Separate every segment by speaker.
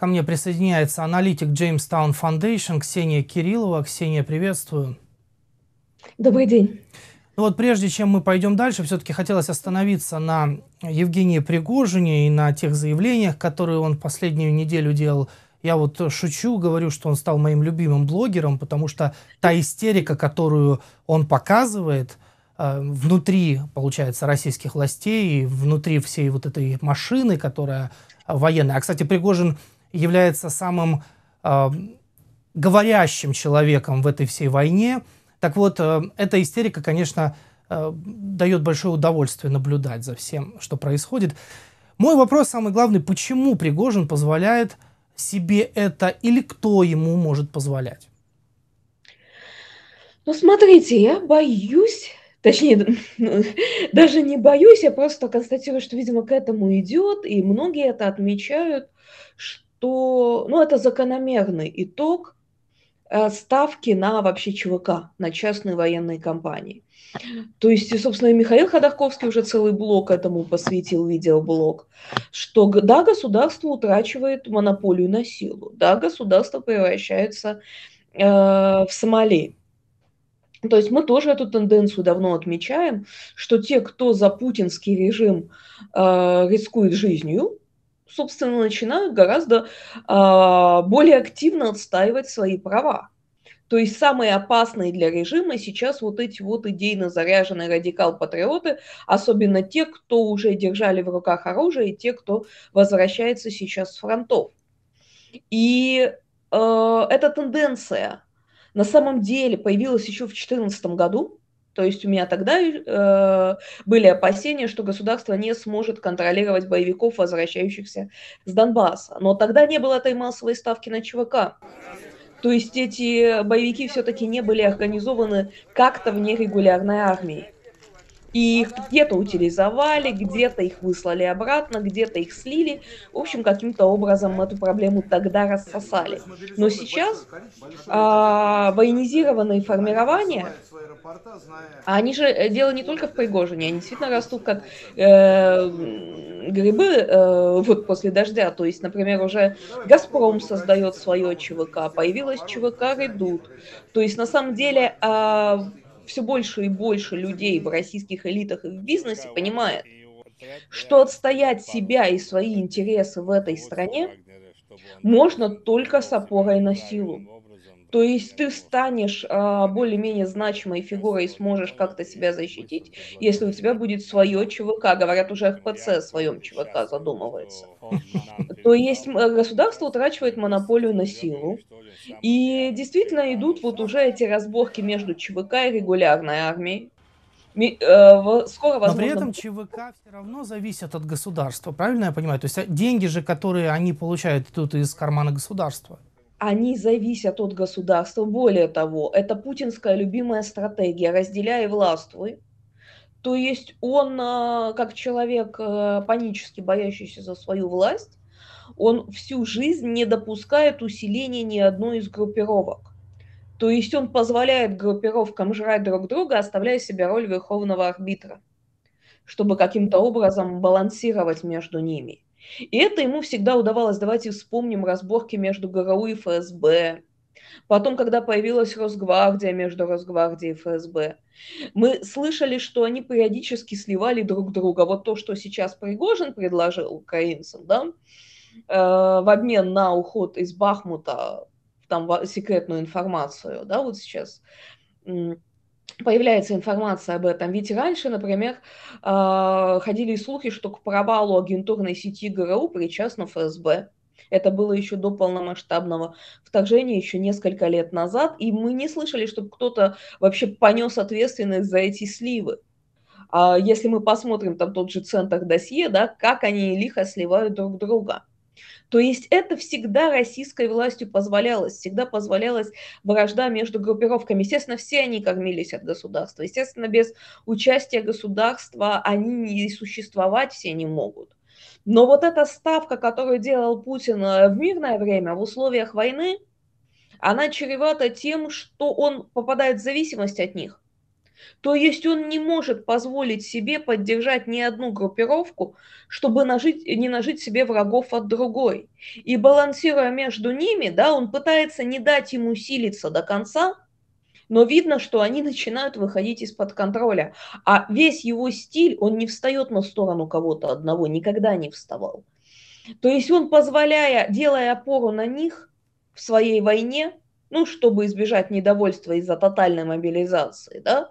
Speaker 1: Ко мне присоединяется аналитик Jamestown Foundation Ксения Кириллова. Ксения, приветствую.
Speaker 2: Добрый день.
Speaker 1: Ну вот прежде чем мы пойдем дальше, все-таки хотелось остановиться на Евгении Пригожине и на тех заявлениях, которые он последнюю неделю делал. Я вот шучу, говорю, что он стал моим любимым блогером, потому что та истерика, которую он показывает э, внутри, получается, российских властей, внутри всей вот этой машины, которая военная. А, кстати, Пригожин является самым э, говорящим человеком в этой всей войне. Так вот, э, эта истерика, конечно, э, дает большое удовольствие наблюдать за всем, что происходит. Мой вопрос самый главный, почему Пригожин позволяет себе это или кто ему может позволять?
Speaker 2: Ну, смотрите, я боюсь, точнее, даже не боюсь, я просто констатирую, что, видимо, к этому идет, и многие это отмечают, что ну, это закономерный итог э, ставки на вообще ЧВК, на частные военные компании. То есть, собственно, и Михаил Ходорковский уже целый блок этому посвятил, видеоблог, что да, государство утрачивает монополию на силу, да, государство превращается э, в Сомали. То есть мы тоже эту тенденцию давно отмечаем, что те, кто за путинский режим э, рискует жизнью, собственно, начинают гораздо э, более активно отстаивать свои права. То есть самые опасные для режима сейчас вот эти вот идейно заряженные радикал-патриоты, особенно те, кто уже держали в руках оружие, и те, кто возвращается сейчас с фронтов. И э, эта тенденция на самом деле появилась еще в 2014 году, то есть у меня тогда э, были опасения, что государство не сможет контролировать боевиков, возвращающихся с Донбасса. Но тогда не было этой массовой ставки на ЧВК. То есть эти боевики все-таки не были организованы как-то вне регулярной армии. И их где-то утилизовали, где-то их выслали обратно, где-то их слили. В общем, каким-то образом эту проблему тогда рассосали. Но сейчас а, военизированные формирования, они же э, дело не только в Пригожине, они действительно растут как э, грибы э, вот после дождя. То есть, например, уже Газпром создает свое ЧВК, появилось ЧВК Редут. То есть, на самом деле, э, все больше и больше людей в российских элитах и в бизнесе понимает, что отстоять себя и свои интересы в этой стране можно только с опорой на силу. Ну, то есть ты станешь а, более-менее значимой фигурой и сможешь как-то себя защитить, если у тебя будет свое ЧВК. Говорят, уже РПЦ о своем ЧВК задумывается. То есть государство утрачивает монополию на силу. И действительно идут вот уже эти разборки между ЧВК и регулярной армией. Э, скоро, возможно... Но при этом ЧВК
Speaker 1: все равно зависят от государства, правильно я понимаю? То есть а, деньги же, которые они получают, идут из
Speaker 2: кармана государства они зависят от государства. Более того, это путинская любимая стратегия «разделяй властвуй». То есть он, э, как человек, э, панически боящийся за свою власть, он всю жизнь не допускает усиления ни одной из группировок. То есть он позволяет группировкам жрать друг друга, оставляя себе роль верховного арбитра, чтобы каким-то образом балансировать между ними. И это ему всегда удавалось. Давайте вспомним разборки между ГРУ и ФСБ. Потом, когда появилась Росгвардия между Росгвардией и ФСБ, мы слышали, что они периодически сливали друг друга. Вот то, что сейчас Пригожин предложил украинцам, да, э, в обмен на уход из Бахмута, там секретную информацию, да, вот сейчас появляется информация об этом. Ведь раньше, например, а, ходили слухи, что к провалу агентурной сети ГРУ причастно ФСБ. Это было еще до полномасштабного вторжения, еще несколько лет назад, и мы не слышали, чтобы кто-то вообще понес ответственность за эти сливы. А если мы посмотрим там тот же центр досье, да, как они лихо сливают друг друга – то есть это всегда российской властью позволялось, всегда позволялась вражда между группировками. Естественно, все они кормились от государства. Естественно, без участия государства они не существовать все не могут. Но вот эта ставка, которую делал Путин э, в мирное время, в условиях войны, она чревата тем, что он попадает в зависимость от них. То есть он не может позволить себе поддержать ни одну группировку, чтобы нажить, не нажить себе врагов от другой. И балансируя между ними, да, он пытается не дать им усилиться до конца, но видно, что они начинают выходить из-под контроля. А весь его стиль, он не встает на сторону кого-то одного, никогда не вставал. То есть он, позволяя, делая опору на них в своей войне, ну, чтобы избежать недовольства из-за тотальной мобилизации, да,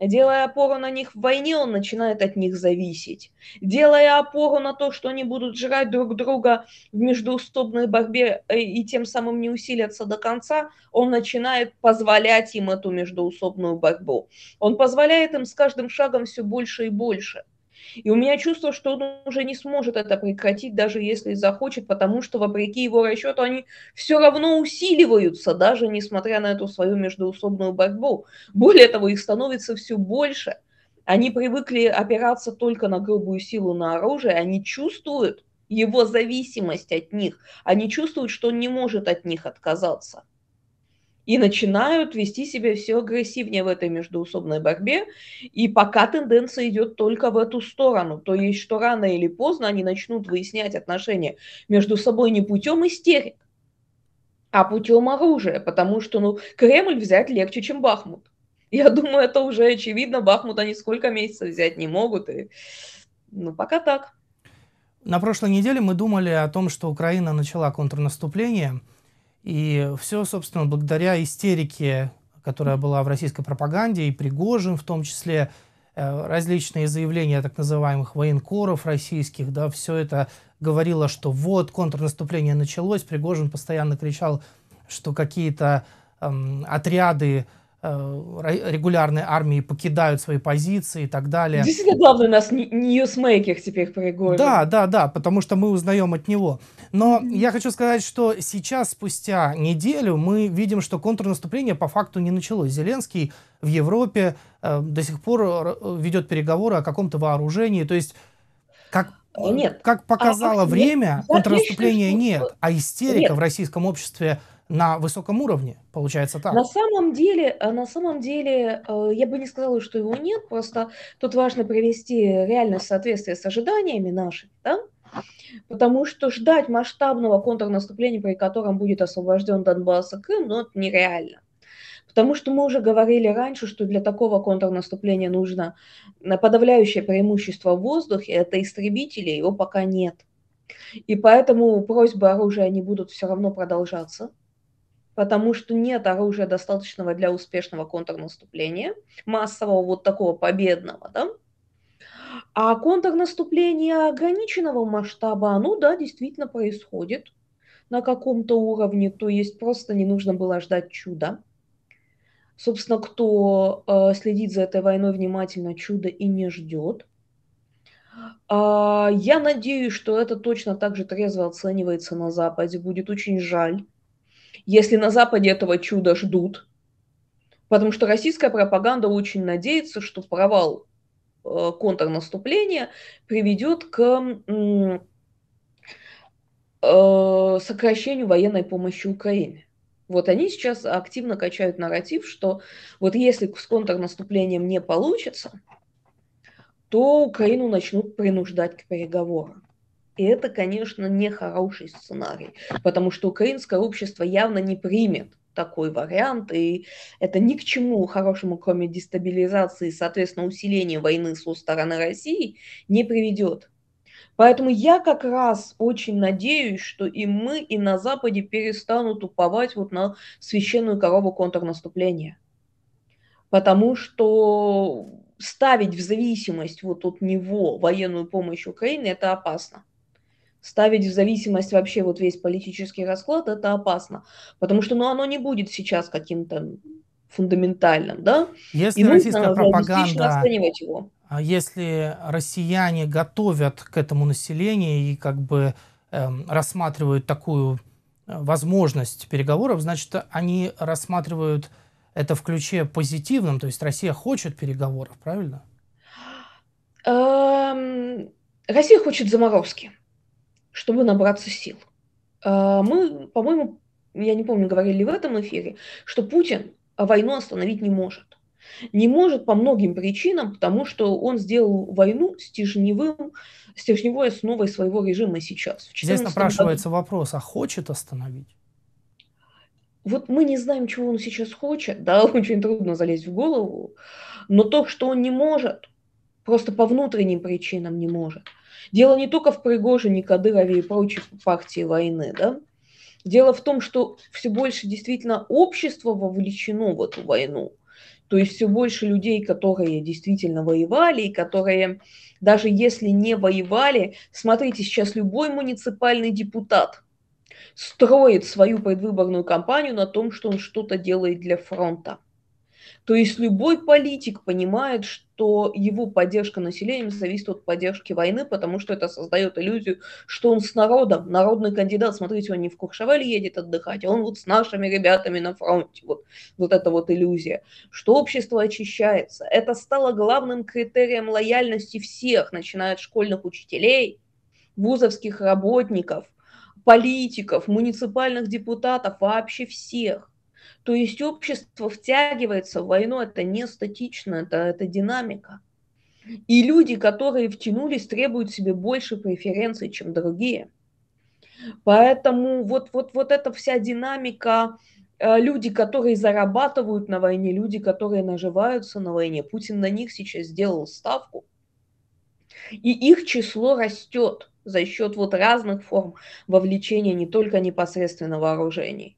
Speaker 2: Делая опору на них в войне, он начинает от них зависеть. Делая опору на то, что они будут жрать друг друга в междуусобной борьбе э, и тем самым не усилятся до конца, он начинает позволять им эту междуусобную борьбу. Он позволяет им с каждым шагом все больше и больше – и у меня чувство, что он уже не сможет это прекратить, даже если захочет, потому что, вопреки его расчету, они все равно усиливаются, даже несмотря на эту свою междуусобную борьбу. Более того, их становится все больше. Они привыкли опираться только на грубую силу, на оружие. Они чувствуют его зависимость от них. Они чувствуют, что он не может от них отказаться и начинают вести себя все агрессивнее в этой междуусобной борьбе. И пока тенденция идет только в эту сторону. То есть, что рано или поздно они начнут выяснять отношения между собой не путем истерик, а путем оружия. Потому что ну, Кремль взять легче, чем Бахмут. Я думаю, это уже очевидно. Бахмут они сколько месяцев взять не могут. И... Ну, пока так.
Speaker 1: На прошлой неделе мы думали о том, что Украина начала контрнаступление – и все, собственно, благодаря истерике, которая была в российской пропаганде, и Пригожин в том числе, э, различные заявления так называемых военкоров российских, да, все это говорило, что вот, контрнаступление началось, Пригожин постоянно кричал, что какие-то эм, отряды Э, регулярные армии покидают свои позиции и так далее. Действительно,
Speaker 2: главное, у нас ньюсмейкер
Speaker 1: теперь Пригожин. Да, да, да, потому что мы узнаем от него. Но я хочу сказать, что сейчас, спустя неделю, мы видим, что контрнаступление по факту не началось. Зеленский в Европе э, до сих пор э, ведет переговоры о каком-то вооружении. То есть, как э, нет. Как показало а, время, нет. контрнаступления нет, а истерика нет. в российском обществе на высоком уровне, получается так. На
Speaker 2: самом деле, э, на самом деле, э, я бы не сказала, что его нет, просто тут важно привести реальность в соответствие с ожиданиями нашими, да? Потому что ждать масштабного контрнаступления, при котором будет освобожден Донбасс и Крым, ну, это нереально. Потому что мы уже говорили раньше, что для такого контрнаступления нужно подавляющее преимущество в воздухе, это истребители, его пока нет. И поэтому просьбы оружия, они будут все равно продолжаться потому что нет оружия достаточного для успешного контрнаступления, массового вот такого победного, да? А контрнаступление ограниченного масштаба, оно, да, действительно происходит на каком-то уровне, то есть просто не нужно было ждать чуда. Собственно, кто э, следит за этой войной внимательно, чудо и не ждет. Э, я надеюсь, что это точно так же трезво оценивается на Западе. Будет очень жаль, если на Западе этого чуда ждут, потому что российская пропаганда очень надеется, что провал э, контрнаступления приведет к э, сокращению военной помощи Украине. Вот они сейчас активно качают нарратив, что вот если с контрнаступлением не получится, то Украину начнут принуждать к переговорам. И это, конечно, не хороший сценарий, потому что украинское общество явно не примет такой вариант, и это ни к чему хорошему, кроме дестабилизации, соответственно, усиления войны со стороны России, не приведет. Поэтому я как раз очень надеюсь, что и мы, и на Западе перестанут уповать вот на священную корову контрнаступления. Потому что ставить в зависимость вот от него военную помощь Украине это опасно ставить в зависимость вообще вот весь политический расклад, это опасно. Потому что ну, оно не будет сейчас каким-то фундаментальным, да? Если и российская нужно пропаганда, его.
Speaker 1: А если россияне готовят к этому население и как бы эм, рассматривают такую э, возможность переговоров, значит, они рассматривают это в ключе позитивном, то есть Россия хочет переговоров, правильно?
Speaker 2: Эм, Россия хочет заморозки чтобы набраться сил. А, мы, по-моему, я не помню, говорили ли в этом эфире, что Путин войну остановить не может. Не может по многим причинам, потому что он сделал войну стержневым, стержневой основой своего режима сейчас. Здесь напрашивается
Speaker 1: году. вопрос, а хочет остановить?
Speaker 2: Вот мы не знаем, чего он сейчас хочет, да, очень трудно залезть в голову, но то, что он не может, Просто по внутренним причинам не может. Дело не только в Пригожине, Кадырове и прочих партии войны, да? Дело в том, что все больше действительно общество вовлечено в эту войну. То есть все больше людей, которые действительно воевали, и которые даже если не воевали, смотрите, сейчас любой муниципальный депутат строит свою предвыборную кампанию на том, что он что-то делает для фронта. То есть любой политик понимает, что его поддержка населением зависит от поддержки войны, потому что это создает иллюзию, что он с народом, народный кандидат. Смотрите, он не в Куршевель едет отдыхать, а он вот с нашими ребятами на фронте. Вот, вот эта вот иллюзия, что общество очищается. Это стало главным критерием лояльности всех, начиная от школьных учителей, вузовских работников, политиков, муниципальных депутатов, вообще всех. То есть общество втягивается в войну, это не статично, это, это динамика. И люди, которые втянулись, требуют себе больше преференций, чем другие. Поэтому вот, вот, вот эта вся динамика, э, люди, которые зарабатывают на войне, люди, которые наживаются на войне, Путин на них сейчас сделал ставку. И их число растет за счет вот разных форм вовлечения не только непосредственно вооружений.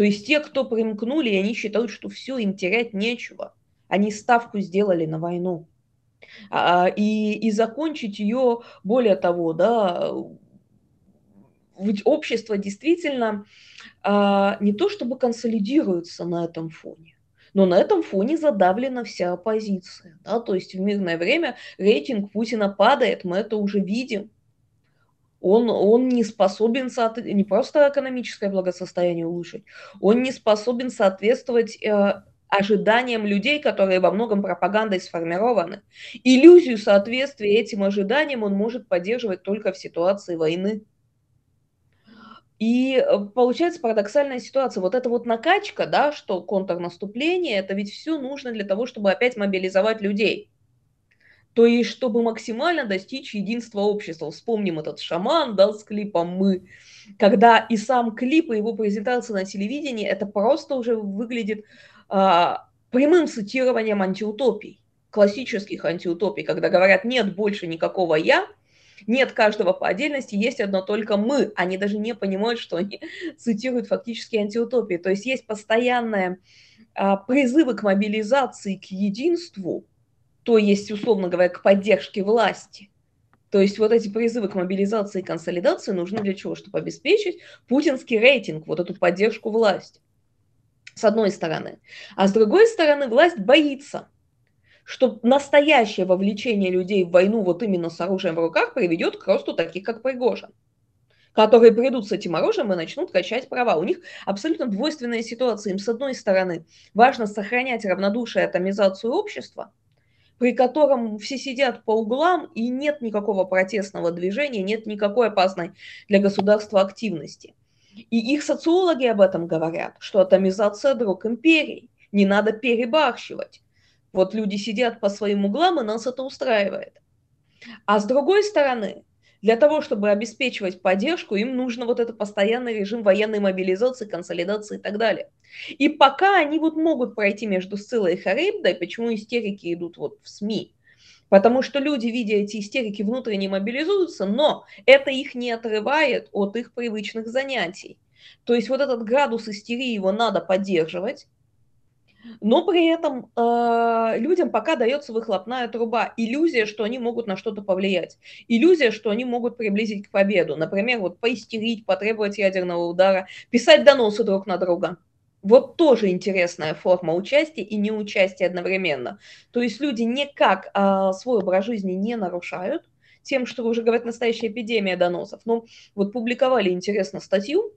Speaker 2: То есть те, кто примкнули, они считают, что все, им терять нечего. Они ставку сделали на войну. А, а, и, и закончить ее, более того, да, ведь общество действительно а, не то чтобы консолидируется на этом фоне, но на этом фоне задавлена вся оппозиция. Да? То есть в мирное время рейтинг Путина падает, мы это уже видим. Он, он не способен соответ... не просто экономическое благосостояние улучшить, он не способен соответствовать э, ожиданиям людей, которые во многом пропагандой сформированы. Иллюзию соответствия этим ожиданиям он может поддерживать только в ситуации войны. И э, получается парадоксальная ситуация. Вот эта вот накачка, да, что контрнаступление, это ведь все нужно для того, чтобы опять мобилизовать людей. То есть, чтобы максимально достичь единства общества. Вспомним этот шаман, да, с клипом «Мы». Когда и сам клип, и его презентация на телевидении, это просто уже выглядит а, прямым цитированием антиутопий, классических антиутопий, когда говорят «нет больше никакого я», нет каждого по отдельности, есть одно только мы. Они даже не понимают, что они цитируют фактически антиутопии. То есть есть постоянные а, призывы к мобилизации, к единству – то есть, условно говоря, к поддержке власти. То есть вот эти призывы к мобилизации и консолидации нужны для чего? Чтобы обеспечить путинский рейтинг, вот эту поддержку власти. С одной стороны. А с другой стороны, власть боится, что настоящее вовлечение людей в войну вот именно с оружием в руках приведет к росту таких, как Пригожин которые придут с этим оружием и начнут качать права. У них абсолютно двойственная ситуация. Им, с одной стороны, важно сохранять равнодушие и атомизацию общества, при котором все сидят по углам и нет никакого протестного движения, нет никакой опасной для государства активности. И их социологи об этом говорят, что атомизация друг империи, не надо перебарщивать. Вот люди сидят по своим углам, и нас это устраивает. А с другой стороны, для того, чтобы обеспечивать поддержку, им нужно вот этот постоянный режим военной мобилизации, консолидации и так далее. И пока они вот могут пройти между Сциллой и Харибдой, почему истерики идут вот в СМИ, потому что люди, видя эти истерики, внутренне мобилизуются, но это их не отрывает от их привычных занятий. То есть вот этот градус истерии его надо поддерживать, но при этом э, людям пока дается выхлопная труба. Иллюзия, что они могут на что-то повлиять. Иллюзия, что они могут приблизить к победу. Например, вот поистерить, потребовать ядерного удара, писать доносы друг на друга. Вот тоже интересная форма участия и неучастия одновременно. То есть люди никак э, свой образ жизни не нарушают тем, что уже говорят настоящая эпидемия доносов. Ну, вот публиковали, интересно, статью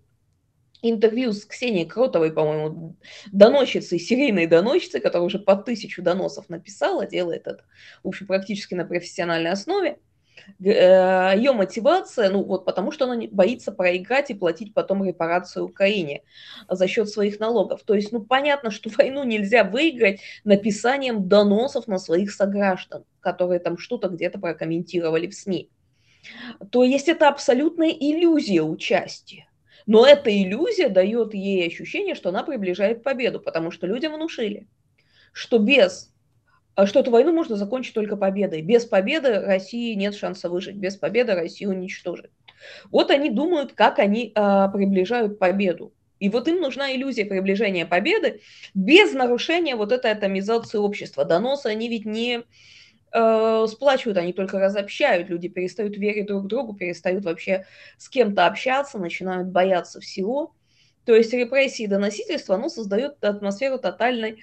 Speaker 2: интервью с Ксенией Кротовой, по-моему, доносчицей, серийной доносчицей, которая уже по тысячу доносов написала, делает это, в общем, практически на профессиональной основе. Э, Ее мотивация, ну вот потому что она боится проиграть и платить потом репарацию Украине за счет своих налогов. То есть, ну понятно, что войну нельзя выиграть написанием доносов на своих сограждан, которые там что-то где-то прокомментировали в СМИ. То есть это абсолютная иллюзия участия. Но эта иллюзия дает ей ощущение, что она приближает победу, потому что людям внушили, что без э, что эту войну можно закончить только победой. Без победы России нет шанса выжить, без победы Россию уничтожить. Вот они думают, как они а, приближают победу. И вот им нужна иллюзия приближения победы без нарушения вот этой атомизации общества. Доносы они ведь не э, сплачивают, они только разобщают. Люди перестают верить друг другу, перестают вообще с кем-то общаться, начинают бояться всего. То есть репрессии и доносительство, оно создает атмосферу тотальной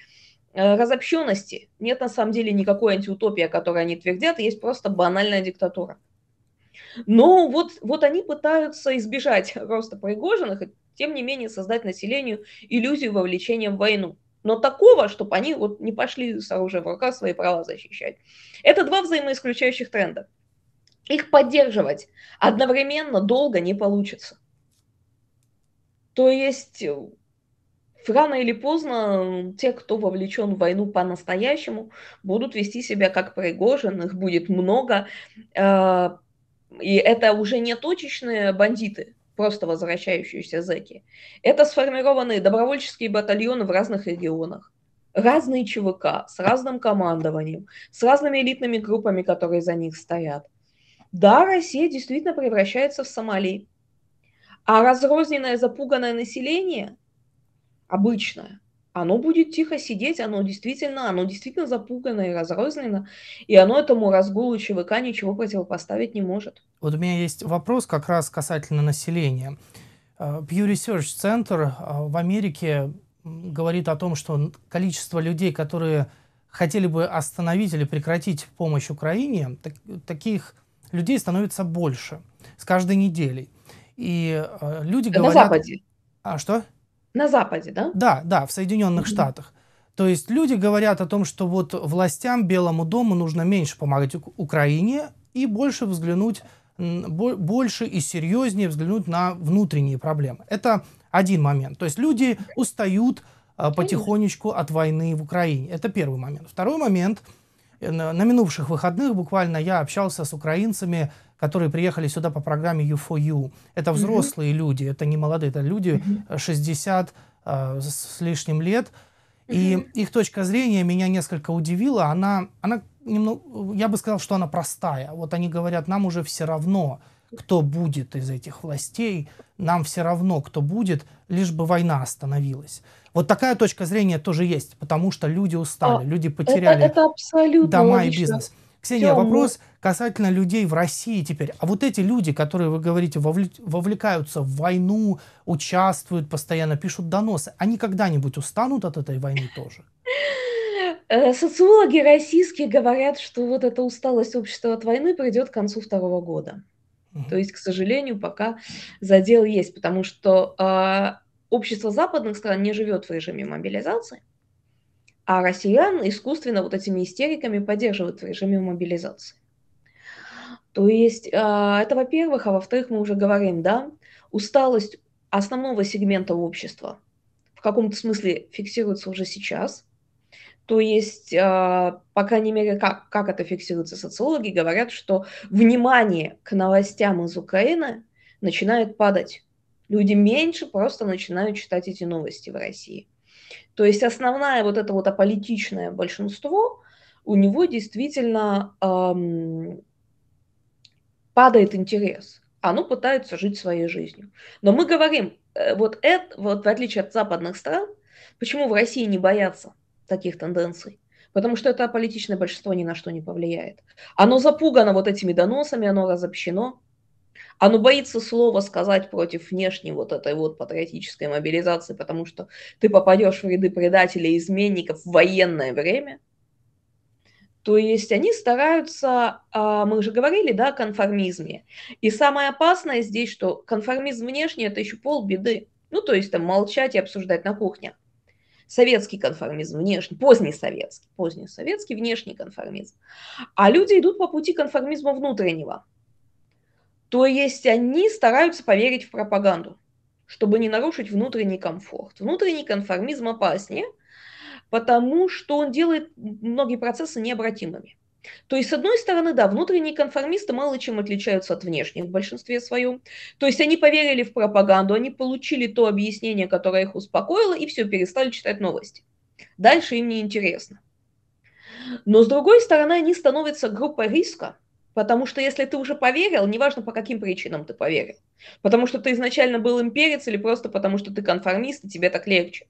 Speaker 2: э, разобщенности. Нет на самом деле никакой антиутопии, о которой они твердят, есть просто банальная диктатура. Но вот, вот они пытаются избежать роста Пригожиных тем не менее, создать населению иллюзию вовлечения в войну но такого, чтобы они вот не пошли с оружием в руках свои права защищать. Это два взаимоисключающих тренда. Их поддерживать одновременно долго не получится. То есть э, рано или поздно те, кто вовлечен в войну по-настоящему, будут вести себя как Пригожин, их будет много. Э, и это уже не точечные бандиты, просто возвращающиеся зэки. Это сформированные добровольческие батальоны в разных регионах. Разные ЧВК с разным командованием, с разными элитными группами, которые за них стоят. Да, Россия действительно превращается в Сомали. А разрозненное, запуганное население, обычное, оно будет тихо сидеть, оно действительно, оно действительно запуганное и разрознено, и оно этому разгулу ЧВК ничего противопоставить не может.
Speaker 1: Вот у меня есть вопрос как раз касательно населения. Э, Pew Research Center э, в Америке говорит о том, что количество людей, которые хотели бы остановить или прекратить помощь Украине, так, таких людей становится больше с каждой неделей. И э, люди говорят... На Западе. А что? На Западе, да? Да, да, в Соединенных mm-hmm. Штатах. То есть люди говорят о том, что вот властям Белому дому нужно меньше помогать Украине и больше взглянуть, больше и серьезнее взглянуть на внутренние проблемы. Это один момент. То есть люди устают а, потихонечку от войны в Украине. Это первый момент. Второй момент. Э, на минувших выходных буквально я общался с украинцами, которые приехали сюда по программе U4U. Это взрослые mm-hmm. люди, это не молодые, это люди mm-hmm. 60 э, с лишним лет. Mm-hmm. И их точка зрения меня несколько удивила. Она, она немного, я бы сказал, что она простая. Вот они говорят, нам уже все равно, кто будет из этих властей, нам все равно, кто будет, лишь бы война остановилась. Вот такая точка зрения тоже есть, потому что люди устали, а, люди э, потеряли это, это дома логично. и бизнес. Ксения, Все вопрос мы... касательно людей в России теперь. А вот эти люди, которые, вы говорите, вовлекаются в войну, участвуют постоянно, пишут доносы, они когда-нибудь устанут от этой войны тоже?
Speaker 2: Э, социологи российские говорят, что вот эта усталость общества от войны придет к концу второго года. Угу. То есть, к сожалению, пока задел есть, потому что э, общество западных стран не живет в режиме мобилизации а россиян искусственно вот этими истериками поддерживают в режиме мобилизации. То есть а, это, во-первых, а во-вторых, мы уже говорим, да, усталость основного сегмента общества в каком-то смысле фиксируется уже сейчас. То есть, а, по крайней мере, как, как это фиксируется, социологи говорят, что внимание к новостям из Украины начинает падать. Люди меньше просто начинают читать эти новости в России. То есть основное вот это вот аполитичное большинство, у него действительно эм, падает интерес. Оно пытается жить своей жизнью. Но мы говорим, э, вот это, вот в отличие от западных стран, почему в России не боятся таких тенденций? Потому что это политичное большинство ни на что не повлияет. Оно запугано вот этими доносами, оно разобщено. Оно а ну, боится слова сказать против внешней вот этой вот патриотической мобилизации, потому что ты попадешь в ряды предателей изменников в военное время. То есть они стараются, а, мы уже говорили, да, о конформизме. И самое опасное здесь, что конформизм внешний – это еще полбеды. Ну, то есть там молчать и обсуждать на кухне. Советский конформизм внешний, поздний советский, поздний советский внешний конформизм. А люди идут по пути конформизма внутреннего – то есть они стараются поверить в пропаганду, чтобы не нарушить внутренний комфорт. Внутренний конформизм опаснее, потому что он делает многие процессы необратимыми. То есть, с одной стороны, да, внутренние конформисты мало чем отличаются от внешних в большинстве своем. То есть, они поверили в пропаганду, они получили то объяснение, которое их успокоило, и все, перестали читать новости. Дальше им не интересно. Но, с другой стороны, они становятся группой риска, Потому что если ты уже поверил, неважно по каким причинам ты поверил, потому что ты изначально был имперец или просто потому что ты конформист, и тебе так легче.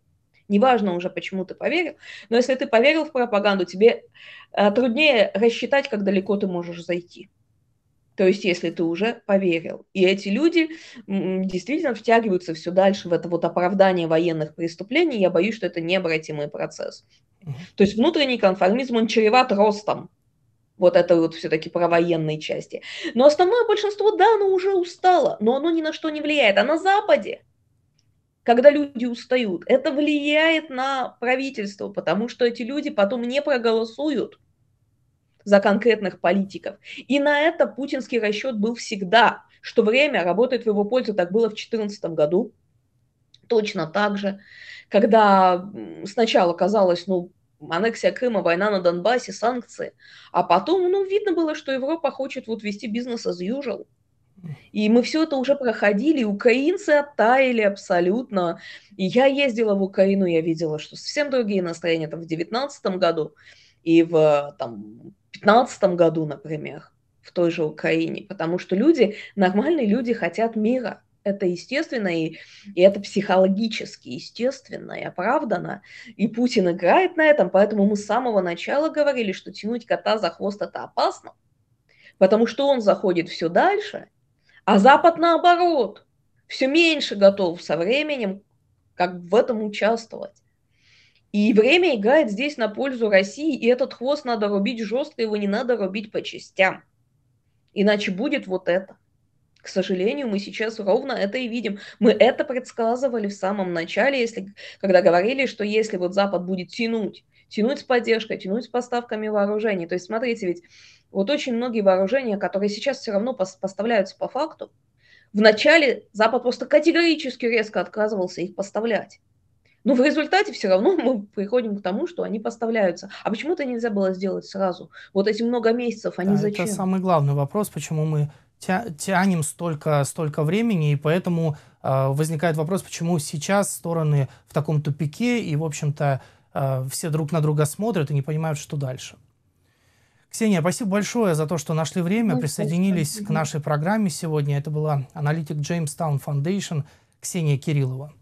Speaker 2: Неважно уже, почему ты поверил, но если ты поверил в пропаганду, тебе э, труднее рассчитать, как далеко ты можешь зайти. То есть, если ты уже поверил. И эти люди действительно втягиваются все дальше в это вот оправдание военных преступлений. Я боюсь, что это необратимый процесс. То есть внутренний конформизм, он чреват ростом вот это вот все-таки про военные части. Но основное большинство, да, оно уже устало, но оно ни на что не влияет. А на Западе, когда люди устают, это влияет на правительство, потому что эти люди потом не проголосуют за конкретных политиков. И на это путинский расчет был всегда, что время работает в его пользу. Так было в 2014 году, точно так же, когда сначала казалось, ну, аннексия Крыма, война на Донбассе, санкции. А потом, ну, видно было, что Европа хочет вот вести бизнес as usual. И мы все это уже проходили, украинцы оттаяли абсолютно. И я ездила в Украину, я видела, что совсем другие настроения там в девятнадцатом году и в там пятнадцатом году, например, в той же Украине, потому что люди, нормальные люди хотят мира это естественно, и, и это психологически естественно и оправдано. И Путин играет на этом, поэтому мы с самого начала говорили, что тянуть кота за хвост это опасно, потому что он заходит все дальше, а Запад наоборот, все меньше готов со временем как в этом участвовать. И время играет здесь на пользу России, и этот хвост надо рубить жестко, его не надо рубить по частям. Иначе будет вот это. К сожалению, мы сейчас ровно это и видим. Мы это предсказывали в самом начале, если, когда говорили, что если вот Запад будет тянуть, тянуть с поддержкой, тянуть с поставками вооружений. То есть, смотрите, ведь вот очень многие вооружения, которые сейчас все равно поставляются по факту, вначале Запад просто категорически резко отказывался их поставлять. Но в результате все равно мы приходим к тому, что они поставляются. А почему это нельзя было сделать сразу? Вот эти много месяцев, они да, зачем? Это самый
Speaker 1: главный вопрос, почему мы тя тянем столько, столько времени, и поэтому э, возникает вопрос, почему сейчас стороны в таком тупике, и, в общем-то, э, все друг на друга смотрят и не понимают, что дальше. Ксения, спасибо большое за то, что нашли время, ну, присоединились спасибо. к нашей программе сегодня. Это была аналитик Jamestown Foundation Ксения Кириллова.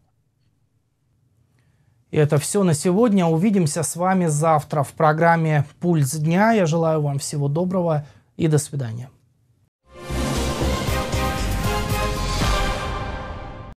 Speaker 1: И это все на сегодня. Увидимся с вами завтра в программе «Пульс дня». Я желаю вам всего доброго и до свидания.